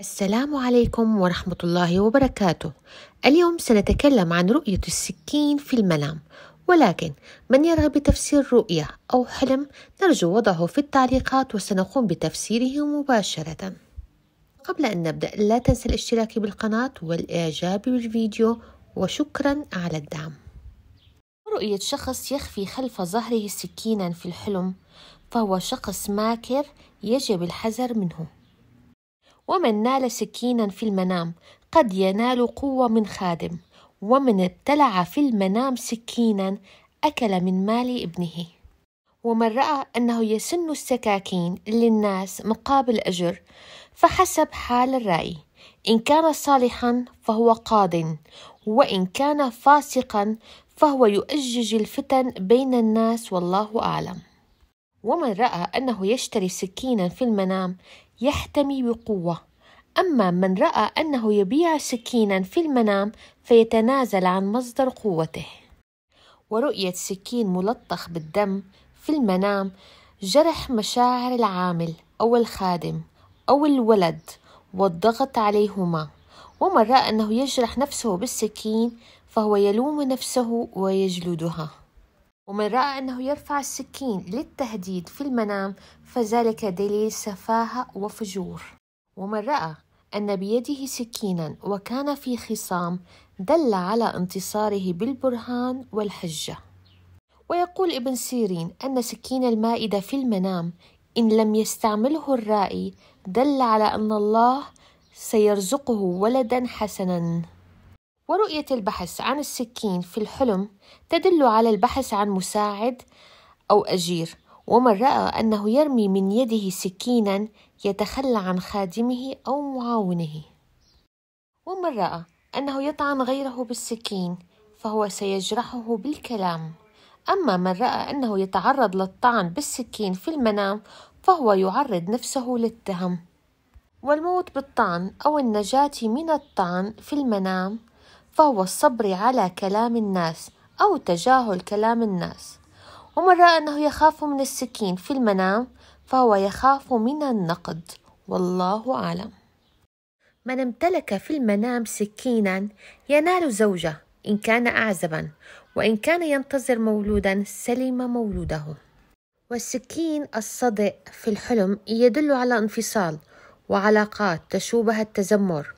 السلام عليكم ورحمة الله وبركاته. اليوم سنتكلم عن رؤية السكين في المنام، ولكن من يرغب بتفسير رؤية أو حلم نرجو وضعه في التعليقات وسنقوم بتفسيره مباشرة. قبل أن نبدأ لا تنسى الاشتراك بالقناة والإعجاب بالفيديو وشكرا على الدعم. رؤية شخص يخفي خلف ظهره سكينا في الحلم فهو شخص ماكر يجب الحذر منه. ومن نال سكينا في المنام قد ينال قوة من خادم ومن ابتلع في المنام سكينا أكل من مال ابنه ومن رأى أنه يسن السكاكين للناس مقابل أجر فحسب حال الرأي إن كان صالحا فهو قاض وإن كان فاسقا فهو يؤجج الفتن بين الناس والله أعلم ومن رأى أنه يشتري سكينا في المنام يحتمي بقوة أما من رأى أنه يبيع سكينا في المنام فيتنازل عن مصدر قوته ورؤية سكين ملطخ بالدم في المنام جرح مشاعر العامل أو الخادم أو الولد والضغط عليهما ومن رأى أنه يجرح نفسه بالسكين فهو يلوم نفسه ويجلدها ومن رأى أنه يرفع السكين للتهديد في المنام فذلك دليل سفاهة وفجور ومن رأى أن بيده سكينا وكان في خصام دل على انتصاره بالبرهان والحجة ويقول ابن سيرين أن سكين المائدة في المنام إن لم يستعمله الرائي دل على أن الله سيرزقه ولدا حسنا ورؤية البحث عن السكين في الحلم تدل على البحث عن مساعد أو أجير ومن رأى أنه يرمي من يده سكينا يتخلى عن خادمه أو معاونه ومن رأى أنه يطعن غيره بالسكين فهو سيجرحه بالكلام أما من رأى أنه يتعرض للطعن بالسكين في المنام فهو يعرض نفسه للتهم والموت بالطعن أو النجاة من الطعن في المنام فهو الصبر على كلام الناس أو تجاهل كلام الناس ومن رأى أنه يخاف من السكين في المنام فهو يخاف من النقد والله أعلم من امتلك في المنام سكينا ينال زوجه إن كان أعزبا وإن كان ينتظر مولودا سلم مولوده والسكين الصدئ في الحلم يدل على انفصال وعلاقات تشوبها التذمر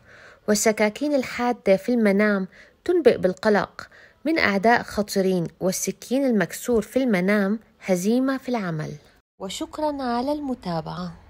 والسكاكين الحادة في المنام تنبئ بالقلق من أعداء خطيرين والسكين المكسور في المنام هزيمة في العمل وشكرا على المتابعة